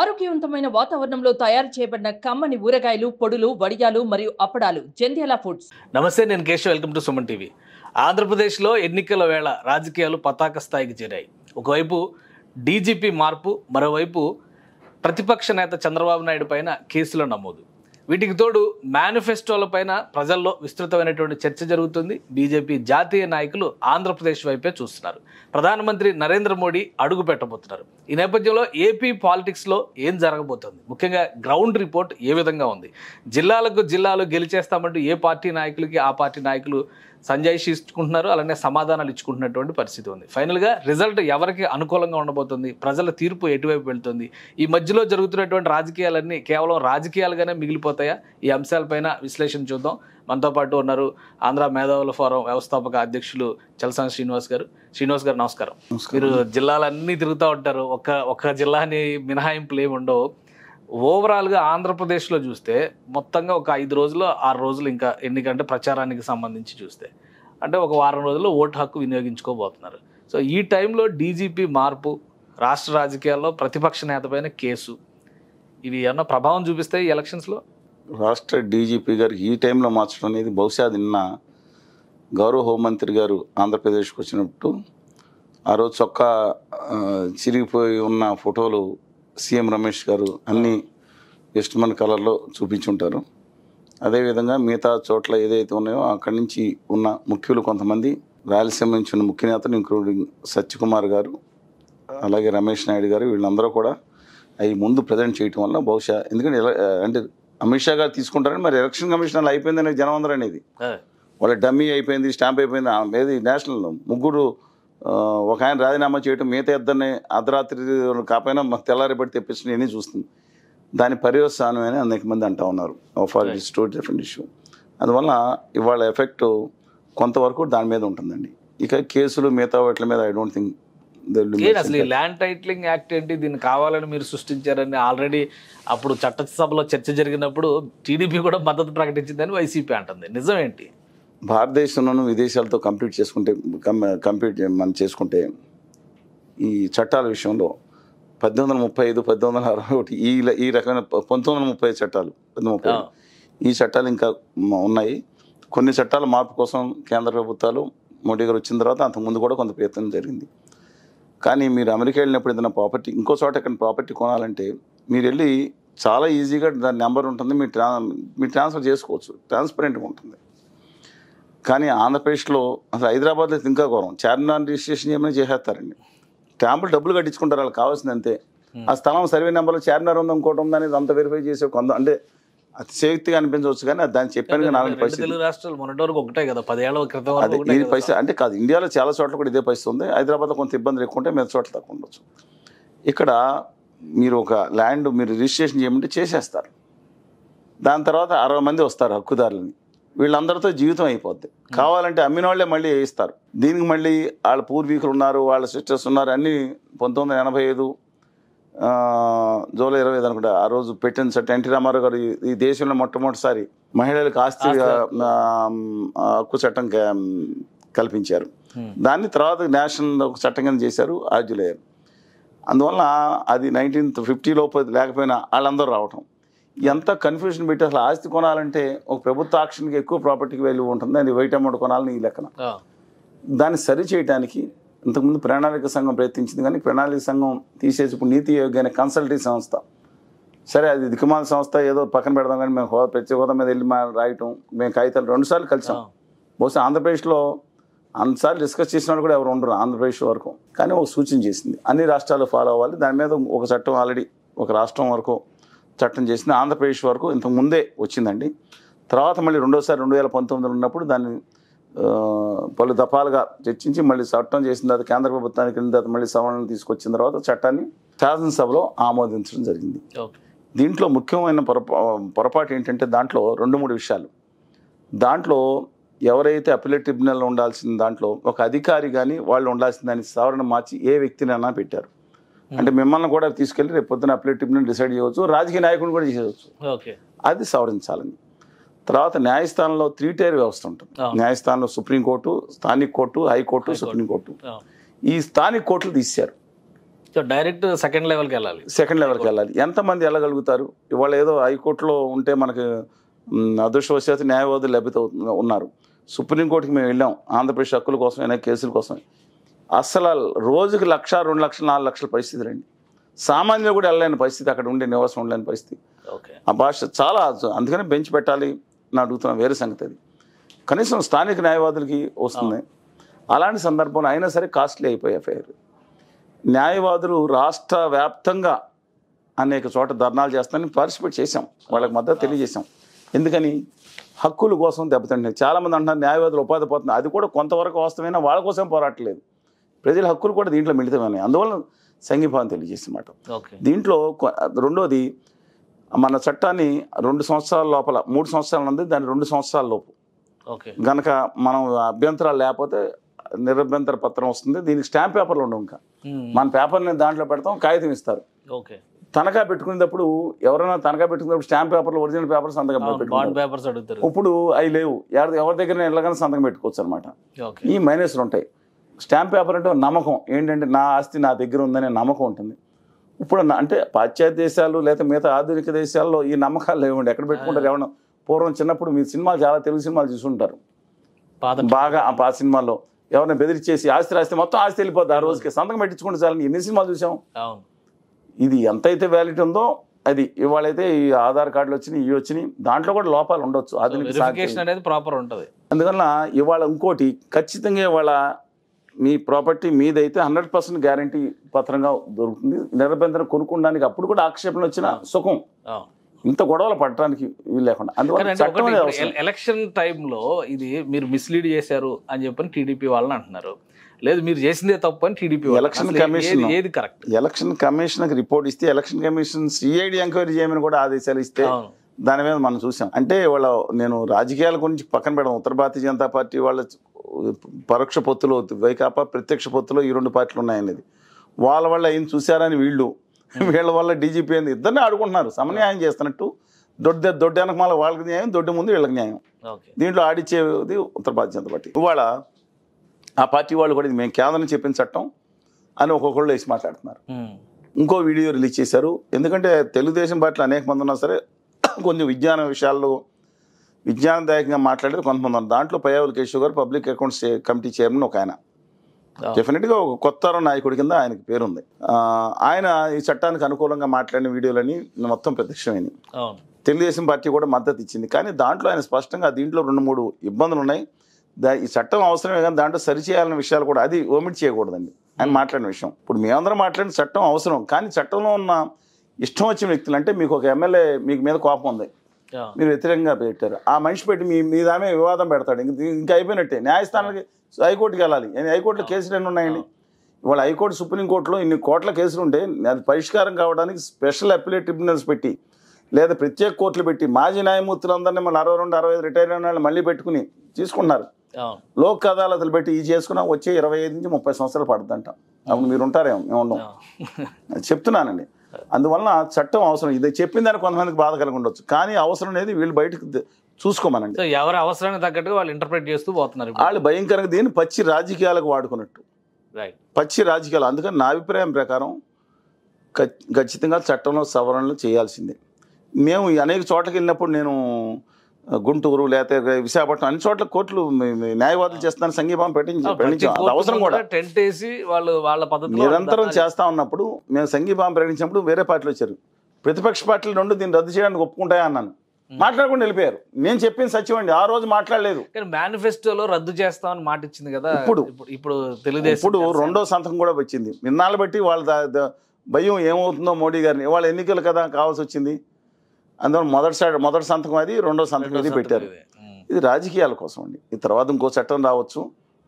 ఆరోగ్యవంతమైన వాతావరణంలో తయారు చేయబడిన కమ్మని ఊరగాయలు పొడులు వడియాలు మరియు అప్పడాలు జంధ్యాల ఫుడ్స్ నమస్తే నేను Keshav welcome to Suman TV ఆంధ్రప్రదేశ్లో ఎన్నికల వేళ రాజకీయాలు పతాక స్థాయికి చేరాయి ఒకవైపు డీజీపీ మార్పు మరోవైపు ప్రతిపక్ష నేత చంద్రబాబు నాయుడు పైన కేసులు నమోదు వీటికి తోడు మేనిఫెస్టోల పైన ప్రజల్లో విస్తృతమైనటువంటి చర్చ జరుగుతుంది బీజేపీ జాతీయ నాయకులు ఆంధ్రప్రదేశ్ వైపే చూస్తున్నారు ప్రధానమంత్రి నరేంద్ర మోడీ అడుగు పెట్టబోతున్నారు ఈ నేపథ్యంలో ఏపీ పాలిటిక్స్లో ఏం జరగబోతోంది ముఖ్యంగా గ్రౌండ్ రిపోర్ట్ ఏ విధంగా ఉంది జిల్లాలకు జిల్లాలు గెలిచేస్తామంటూ ఏ పార్టీ నాయకులకి ఆ పార్టీ నాయకులు సంజాయిషి ఇచ్చుకుంటున్నారు అలానే సమాధానాలు ఇచ్చుకుంటున్నటువంటి పరిస్థితి ఉంది ఫైనల్గా రిజల్ట్ ఎవరికి అనుకూలంగా ఉండబోతుంది ప్రజల తీర్పు ఎటువైపు వెళ్తుంది ఈ మధ్యలో జరుగుతున్నటువంటి రాజకీయాలన్నీ కేవలం రాజకీయాలుగానే మిగిలిపోతాయా ఈ అంశాలపైన విశ్లేషణ చూద్దాం మనతో పాటు ఉన్నారు ఆంధ్ర మేధావుల ఫోరం వ్యవస్థాపక అధ్యక్షులు చలసాని శ్రీనివాస్ గారు శ్రీనివాస్ గారు నమస్కారం మీరు జిల్లాలన్నీ తిరుగుతూ ఉంటారు ఒక్క ఒక్క జిల్లాని మినహాయింపులు ఏమి ఉండవు ఓవరాల్గా ఆంధ్రప్రదేశ్లో చూస్తే మొత్తంగా ఒక ఐదు రోజులు ఆరు రోజులు ఇంకా ఎన్నికంటే ప్రచారానికి సంబంధించి చూస్తే అంటే ఒక వారం రోజుల్లో ఓటు హక్కు వినియోగించుకోబోతున్నారు సో ఈ టైంలో డీజీపీ మార్పు రాష్ట్ర రాజకీయాల్లో ప్రతిపక్ష నేతపైన కేసు ఇవి ఏమన్నా ప్రభావం చూపిస్తాయి ఎలక్షన్స్లో రాష్ట్ర డీజీపీ గారు ఈ టైంలో మార్చడం అనేది బహుశా నిన్న గౌరవ హోంమంత్రి గారు ఆంధ్రప్రదేశ్కి వచ్చినప్పుడు ఆ రోజు చొక్కా చిరిగిపోయి ఉన్న ఫోటోలు సీఎం రమేష్ గారు అన్నీ ఇష్టమైన కలర్లో చూపించుంటారు అదేవిధంగా మిగతా చోట్ల ఏదైతే ఉన్నాయో అక్కడి నుంచి ఉన్న ముఖ్యులు కొంతమంది రాయలసీమ నుంచి ఉన్న ముఖ్య నేతలు ఇంక్లూడింగ్ సత్యకుమార్ గారు అలాగే రమేష్ నాయుడు గారు వీళ్ళందరూ కూడా అవి ముందు ప్రజెంట్ చేయటం వల్ల బహుశా ఎందుకంటే అంటే అమిత్ షా గారు తీసుకుంటారని మరి ఎలక్షన్ కమిషన్ అయిపోయింది అనేది జనం అందరూ అనేది వాళ్ళ డమ్మీ అయిపోయింది స్టాంప్ అయిపోయింది ఏది నేషనల్ ముగ్గురు ఒక ఆయన రాజీనామా చేయటం మిగతా ఇద్దరిని అర్ధరాత్రి కాపోయినా తెల్లారి పడి తెప్పించిన చూస్తుంది దాని పర్యవసానం అని అనేక మంది అంటూ ఉన్నారు for it two different issue అందువల్ల ఇవాళ ఎఫెక్ట్ కొంతవరకు దాని మీద ఉంటుందండి ఇక కేసులు మిగతా వాటి మీద ఐ డోంట్ థింక్ అసలు ఈ ల్యాండ్ టైటిలింగ్ యాక్ట్ ఏంటి దీన్ని కావాలని మీరు సృష్టించారని ఆల్రెడీ అప్పుడు చట్టసభలో చర్చ జరిగినప్పుడు టీడీపీ కూడా మద్దతు ప్రకటించిందని వైసీపీ అంటుంది నిజం ఏంటి భారతదేశంలోనూ విదేశాలతో కంప్లీట్ చేసుకుంటే కంప్లీట్ మనం చేసుకుంటే ఈ చట్టాల విషయంలో పద్దెనిమిది వందల ముప్పై ఐదు పద్దెనిమిది వందల అరవై ఒకటి ఈ ఈ రకమైన పంతొమ్మిది వందల ముప్పై చట్టాలు పద్దెనిమిది ముప్పై ఈ చట్టాలు ఇంకా ఉన్నాయి కొన్ని చట్టాల మార్పు కోసం కేంద్ర ప్రభుత్వాలు మోడీ గారు వచ్చిన తర్వాత అంతకుముందు కూడా కొంత ప్రయత్నం జరిగింది కానీ మీరు అమెరికా వెళ్ళినప్పుడు ఏదైనా ప్రాపర్టీ ఇంకో చోట ఎక్కడ ప్రాపర్టీ కొనాలంటే మీరు వెళ్ళి చాలా ఈజీగా దాని నెంబర్ ఉంటుంది మీరు ట్రా మీరు ట్రాన్స్ఫర్ చేసుకోవచ్చు ట్రాన్స్పరెంట్గా ఉంటుంది కానీ ఆంధ్రప్రదేశ్లో అసలు హైదరాబాద్లో ఇంకా ఘోరం చార్మినార్ రిజిస్ట్రేషన్ చేయమని చేసేస్తారండి స్టాంపులు డబ్బులు కట్టించుకుంటారు వాళ్ళకి కావాల్సింది అంతే ఆ స్థలం సర్వే నెంబర్లో చార్మినార్ ఉంది ఇంకోటి ఉంది అనేది అంత వెరిఫై చేసే కొంత అంటే సేఫ్తిగా అనిపించవచ్చు కానీ దాన్ని చెప్పాను నాలుగు పరిస్థితులు తెలుగు రాష్ట్రాలు మొన్నటి వరకు ఒకటే కదా పదేళ్ళ క్రితం అదే ఇది పరిస్థితి అంటే కాదు ఇండియాలో చాలా చోట్ల కూడా ఇదే పరిస్థితి ఉంది హైదరాబాద్లో కొంత ఇబ్బందులు ఎక్కువ ఉంటే మిగతా చోట్ల తక్కువ ఉండొచ్చు ఇక్కడ మీరు ఒక ల్యాండ్ మీరు రిజిస్ట్రేషన్ చేయమంటే చేసేస్తారు దాని తర్వాత అరవై మంది వస్తారు హక్కుదారులని వీళ్ళందరితో జీవితం అయిపోద్ది కావాలంటే అమ్మిన వాళ్ళే మళ్ళీ వేయిస్తారు దీనికి మళ్ళీ వాళ్ళ పూర్వీకులు ఉన్నారు వాళ్ళ సిస్టర్స్ ఉన్నారు అన్నీ పంతొమ్మిది ఎనభై ఐదు జూలై ఇరవై ఐదు అనుకుంటా ఆ రోజు పెట్టిన సార్ ఎన్టీ రామారావు గారు ఈ దేశంలో మొట్టమొదటిసారి మహిళలకు ఆస్తి హక్కు చట్టం కల్పించారు దాన్ని తర్వాత నేషనల్ ఒక చట్టం కింద చేశారు జూలై అందువల్ల అది నైన్టీన్త్ లోపు లేకపోయినా వాళ్ళందరూ రావటం ఎంత కన్ఫ్యూషన్ పెట్టి అసలు ఆస్తి కొనాలంటే ఒక ప్రభుత్వ ఆక్షన్కి ఎక్కువ ప్రాపర్టీకి వాల్యూ ఉంటుంది అది వెయిట్ అమౌంట్ కొనాలని ఈ లెక్కన దాన్ని సరి చేయడానికి ఇంతకుముందు ప్రణాళిక సంఘం ప్రయత్నించింది కానీ ప్రణాళిక సంఘం తీసేసి ఇప్పుడు నీతి ఆయోగ్ అనే సంస్థ సరే అది దిక్కుమాల సంస్థ ఏదో పక్కన పెడదాం కానీ మేము హోదా ప్రత్యేక హోదా మీద వెళ్ళి మా రాయటం మేము కాగితాలు రెండుసార్లు కలిసాం బహుశా ఆంధ్రప్రదేశ్లో అంతసార్లు డిస్కస్ చేసిన కూడా ఎవరు ఉండరు ఆంధ్రప్రదేశ్ వరకు కానీ ఒక సూచన చేసింది అన్ని రాష్ట్రాలు ఫాలో అవ్వాలి దాని మీద ఒక చట్టం ఆల్రెడీ ఒక రాష్ట్రం వరకు చట్టం చేసింది ఆంధ్రప్రదేశ్ వరకు ఇంతకు ముందే వచ్చిందండి తర్వాత మళ్ళీ రెండోసారి రెండు వేల పంతొమ్మిదిలో ఉన్నప్పుడు దాన్ని పలు దఫాలుగా చర్చించి మళ్ళీ చట్టం చేసిన తర్వాత కేంద్ర ప్రభుత్వానికి వెళ్ళిన తర్వాత మళ్ళీ సవరణలు తీసుకొచ్చిన తర్వాత చట్టాన్ని శాసనసభలో ఆమోదించడం జరిగింది దీంట్లో ముఖ్యమైన పొరపాటు ఏంటంటే దాంట్లో రెండు మూడు విషయాలు దాంట్లో ఎవరైతే అపిలేట్ ట్రిబ్యునల్ ఉండాల్సిన దాంట్లో ఒక అధికారి కానీ వాళ్ళు ఉండాల్సిన దాన్ని సవరణ మార్చి ఏ వ్యక్తినైనా పెట్టారు అంటే మిమ్మల్ని కూడా తీసుకెళ్ళి రేపు పొద్దున అప్లై ట్రిబ్యునల్ డిసైడ్ చేయవచ్చు రాజకీయ నాయకుడిని కూడా చేసేవచ్చు అది సవరించాలని తర్వాత న్యాయస్థానంలో త్రీ టైర్ వ్యవస్థ ఉంటుంది న్యాయస్థానంలో సుప్రీంకోర్టు స్థానిక కోర్టు హైకోర్టు సుప్రీంకోర్టు ఈ స్థానిక కోర్టులు తీశారు డైరెక్ట్ సెకండ్ లెవెల్కి వెళ్ళాలి సెకండ్ లెవెల్కి వెళ్ళాలి ఎంతమంది వెళ్ళగలుగుతారు ఇవాళ ఏదో హైకోర్టులో ఉంటే మనకు అదృష్టవశాత్ న్యాయవాదులు లభ్యత ఉన్నారు సుప్రీంకోర్టుకి మేము వెళ్ళాం ఆంధ్రప్రదేశ్ హక్కుల కోసం కేసుల కోసం అసలు రోజుకి లక్ష రెండు లక్షలు నాలుగు లక్షల పరిస్థితి రండి సామాన్యులు కూడా వెళ్ళలేని పరిస్థితి అక్కడ ఉండే నివాసం ఉండలేని పరిస్థితి ఆ భాష చాలా అందుకనే బెంచ్ పెట్టాలి అని అడుగుతున్నా వేరే సంగతి అది కనీసం స్థానిక న్యాయవాదులకి వస్తుంది అలాంటి సందర్భంలో అయినా సరే కాస్ట్లీ అయిపోయి ఎఫ్ఐఆర్ న్యాయవాదులు రాష్ట్ర వ్యాప్తంగా అనేక చోట ధర్నాలు చేస్తానని పార్టిసిపేట్ చేశాం వాళ్ళకి మద్దతు తెలియజేశాం ఎందుకని హక్కుల కోసం దెబ్బతింటున్నాయి చాలామంది అంటున్నారు న్యాయవాదులు ఉపాధి పోతున్నాయి అది కూడా కొంతవరకు వాస్తవమైన వాళ్ళ కోసం లేదు ప్రజల హక్కులు కూడా దీంట్లో మిళితమని అందువల్ల సంఘీభావం తెలియజేసినమాట దీంట్లో రెండోది మన చట్టాన్ని రెండు సంవత్సరాల లోపల మూడు సంవత్సరాలు ఉంది దాని రెండు సంవత్సరాల లోపు గనక మనం అభ్యంతరాలు లేకపోతే నిరభ్యంతర పత్రం వస్తుంది దీనికి స్టాంప్ పేపర్లు ఉండవు ఇంకా మన పేపర్ని దాంట్లో పెడతాం కాగితం ఇస్తారు తనఖా పెట్టుకునేటప్పుడు ఎవరైనా తనఖా పెట్టుకునేటప్పుడు స్టాంప్ పేపర్లు ఒరిజినల్ పేపర్ సంతకం పెట్టుకుంటారు ఇప్పుడు అవి లేవు ఎవరి దగ్గర వెళ్ళగానే సంతకం పెట్టుకోవచ్చు అనమాట ఈ మైనస్లు ఉంటాయి స్టాంప్ పేపర్ అంటే నమ్మకం ఏంటంటే నా ఆస్తి నా దగ్గర ఉందనే నమ్మకం ఉంటుంది ఇప్పుడు అంటే పాశ్చాత్య దేశాలు లేదా మిగతా ఆధునిక దేశాల్లో ఈ నమ్మకాలు లేవండి ఎక్కడ పెట్టుకుంటారు ఎవరు పూర్వం చిన్నప్పుడు మీ సినిమాలు చాలా తెలుగు సినిమాలు చూసుంటారు బాగా ఆ సినిమాలో సినిమాల్లో ఎవరిని బెదిరిచేసి ఆస్తి రాస్తే మొత్తం ఆస్తి వెళ్ళిపోతుంది ఆ రోజుకి సంతకం పెట్టించుకుంటే చాలని ఎన్ని సినిమాలు చూసాం ఇది ఎంతైతే వ్యాలిటీ ఉందో అది ఇవాళైతే ఈ ఆధార్ కార్డులు వచ్చినాయి ఇవి వచ్చినాయి దాంట్లో కూడా లోపాలు ఉండొచ్చు ఆధునిక అనేది ప్రాపర్ ఉంటుంది అందువల్ల ఇవాళ ఇంకోటి ఖచ్చితంగా ఇవాళ మీ ప్రాపర్టీ మీదైతే హండ్రెడ్ పర్సెంట్ గ్యారంటీ పత్రంగా దొరుకుతుంది నిర్బంధన కొనుక్కోడానికి అప్పుడు కూడా ఆక్షేపణ వచ్చిన సుఖం ఇంత గొడవలు పడటానికి వీలు లేకుండా అందువల్ల ఎలక్షన్ టైంలో ఇది మీరు మిస్లీడ్ చేశారు అని చెప్పని టీడీపీ వాళ్ళని అంటున్నారు లేదు మీరు చేసిందే తప్పు అని టీడీపీ ఎలక్షన్ కమిషన్ ఏది కరెక్ట్ ఎలక్షన్ కమిషన్ రిపోర్ట్ ఇస్తే ఎలక్షన్ కమిషన్ సిఐడి ఎంక్వైరీ చేయమని కూడా ఆదేశాలు ఇస్తే దాని మీద మనం చూసాం అంటే వాళ్ళ నేను రాజకీయాల గురించి పక్కన పెడదాం ఉత్తర భారతీయ జనతా పార్టీ వాళ్ళ పరోక్ష పొత్తులు వైకాపా ప్రత్యక్ష పొత్తులు ఈ రెండు పార్టీలు ఉన్నాయనేది వాళ్ళ వల్ల ఏం చూశారని వీళ్ళు వీళ్ళ వల్ల డీజీపీ అయింది ఇద్దరిని ఆడుకుంటున్నారు సమన్యాయం చేస్తున్నట్టు దొడ్డ దొడ్డ వెనకమాల వాళ్ళకి న్యాయం దొడ్డ ముందు వీళ్ళకి న్యాయం దీంట్లో ఆడిచ్చేది ఉత్తర భారతీయ జనతా పార్టీ ఇవాళ ఆ పార్టీ వాళ్ళు కూడా ఇది మేము కేంద్రం చెప్పిన చట్టం అని ఒక్కొక్కళ్ళు వేసి మాట్లాడుతున్నారు ఇంకో వీడియో రిలీజ్ చేశారు ఎందుకంటే తెలుగుదేశం పార్టీలో అనేక మంది ఉన్నా సరే కొంచెం విజ్ఞాన విషయాల్లో విజ్ఞానదాయకంగా మాట్లాడేది కొంతమంది దాంట్లో పయ్యావుల కేశవ్ గారు పబ్లిక్ అకౌంట్స్ కమిటీ చైర్మన్ ఒక ఆయన డెఫినెట్గా ఒక కొత్త నాయకుడి కింద ఆయనకి పేరుంది ఆయన ఈ చట్టానికి అనుకూలంగా మాట్లాడిన వీడియోలని మొత్తం ప్రత్యక్షమైనవి తెలుగుదేశం పార్టీ కూడా మద్దతు ఇచ్చింది కానీ దాంట్లో ఆయన స్పష్టంగా దీంట్లో రెండు మూడు ఇబ్బందులు ఉన్నాయి దా ఈ చట్టం అవసరమే కానీ దాంట్లో సరిచేయాలన్న విషయాలు కూడా అది ఓమిట్ చేయకూడదండి ఆయన మాట్లాడిన విషయం ఇప్పుడు మేమందరం మాట్లాడిన చట్టం అవసరం కానీ చట్టంలో ఉన్న ఇష్టం వచ్చిన వ్యక్తులు అంటే మీకు ఒక ఎమ్మెల్యే మీకు మీద కోపం ఉంది మీరు వ్యతిరేకంగా పెట్టారు ఆ మనిషి పెట్టి మీ మీద ఆమె వివాదం పెడతాడు ఇంకా అయిపోయినట్టే న్యాయస్థానానికి హైకోర్టుకి వెళ్ళాలి హైకోర్టులో కేసులు ఎన్ని ఉన్నాయండి ఇవాళ హైకోర్టు సుప్రీంకోర్టులో ఇన్ని కోట్ల కేసులు ఉంటే అది పరిష్కారం కావడానికి స్పెషల్ అప్పీలే ట్రిబ్యునల్స్ పెట్టి లేదా ప్రత్యేక కోర్టులు పెట్టి మాజీ అందరినీ మళ్ళీ అరవై రెండు అరవై ఐదు రిటైర్ అయిన వాళ్ళు మళ్ళీ పెట్టుకుని తీసుకున్నారు లోక్ అదాలతలు పెట్టి ఇది చేసుకున్నా వచ్చే ఇరవై ఐదు నుంచి ముప్పై సంవత్సరాలు పడుతుందంట అప్పుడు మీరు ఉంటారేమో మేము ఉన్నాం చెప్తున్నానండి అందువలన చట్టం అవసరం ఇది చెప్పిన దానికి కొంతమందికి బాధ కలిగి ఉండొచ్చు కానీ అవసరం అనేది వీళ్ళు బయటకు చూసుకోమనండి ఎవరు ఎవరి అవసరానికి తగ్గట్టుగా వాళ్ళు ఇంటర్ప్రిట్ చేస్తూ పోతున్నారు వాళ్ళు భయంకరంగా దీన్ని పచ్చి రాజకీయాలకు వాడుకున్నట్టు పచ్చి రాజకీయాలు అందుకని నా అభిప్రాయం ప్రకారం ఖచ్చితంగా చట్టంలో సవరణలు చేయాల్సిందే మేము అనేక చోట్లకి వెళ్ళినప్పుడు నేను గుంటూరు లేకపోతే విశాఖపట్నం అన్ని చోట్ల కోర్టులు న్యాయవాదులు చేస్తున్నారు సంఘీభావం ప్రకటించి అవసరం కూడా టెంట్ వేసి వాళ్ళు వాళ్ళ పద్ధతి నిరంతరం చేస్తా ఉన్నప్పుడు మేము సంఘీభావం ప్రకటించినప్పుడు వేరే పార్టీలు వచ్చారు ప్రతిపక్ష పార్టీలు రెండు దీన్ని రద్దు చేయడానికి ఒప్పుకుంటాయా అన్నాను మాట్లాడకుండా వెళ్ళిపోయారు నేను చెప్పింది సత్యం అండి ఆ రోజు మాట్లాడలేదు కానీ మేనిఫెస్టోలో రద్దు చేస్తామని మాట ఇచ్చింది కదా ఇప్పుడు ఇప్పుడు తెలియదు ఇప్పుడు రెండో సంతకం కూడా వచ్చింది నిన్నాళ్ళు బట్టి వాళ్ళ భయం ఏమవుతుందో మోడీ గారిని వాళ్ళ ఎన్నికలు కదా కావాల్సి వచ్చింది అందువల్ల సైడ్ మొదటి సంతకం అది రెండో సంతకం అది పెట్టారు ఇది రాజకీయాల కోసం అండి ఈ తర్వాత ఇంకో చట్టం రావచ్చు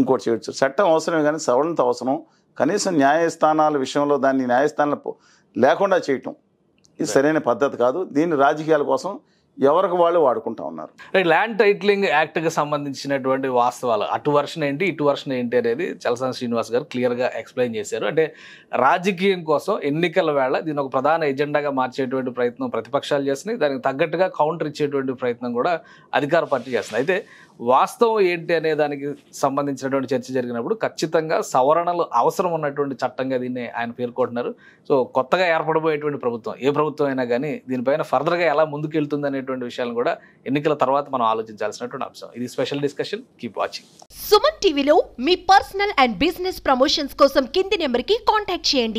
ఇంకోటి చేయొచ్చు చట్టం అవసరమే కానీ సవరణత అవసరం కనీసం న్యాయస్థానాల విషయంలో దాన్ని న్యాయస్థానాలు లేకుండా చేయటం ఇది సరైన పద్ధతి కాదు దీన్ని రాజకీయాల కోసం ఎవరికి వాళ్ళు వాడుకుంటా ఉన్నారు ల్యాండ్ టైటిలింగ్ యాక్ట్కి సంబంధించినటువంటి వాస్తవాలు అటు వర్షన్ ఏంటి ఇటు వర్షన్ ఏంటి అనేది చలసాని శ్రీనివాస్ గారు క్లియర్గా ఎక్స్ప్లెయిన్ చేశారు అంటే రాజకీయం కోసం ఎన్నికల వేళ దీని ఒక ప్రధాన ఎజెండాగా మార్చేటువంటి ప్రయత్నం ప్రతిపక్షాలు చేస్తున్నాయి దానికి తగ్గట్టుగా కౌంటర్ ఇచ్చేటువంటి ప్రయత్నం కూడా అధికార పార్టీ చేస్తున్నాయి అయితే వాస్తవం ఏంటి అనే దానికి సంబంధించినటువంటి చర్చ జరిగినప్పుడు ఖచ్చితంగా సవరణలు అవసరం ఉన్నటువంటి చట్టంగా దీన్ని ఆయన పేర్కొంటున్నారు సో కొత్తగా ఏర్పడబోయేటువంటి ప్రభుత్వం ఏ ప్రభుత్వం అయినా కానీ దీనిపైన ఫర్దర్గా ఎలా ముందుకెళ్తుంది అనేటువంటి విషయాలను కూడా ఎన్నికల తర్వాత మనం ఆలోచించాల్సినటువంటి అంశం ఇది special discussion keep watching Suman టీవీలో మీ పర్సనల్ అండ్ బిజినెస్ ప్రమోషన్స్ కోసం కింది నెంబర్కి కాంటాక్ట్ చేయండి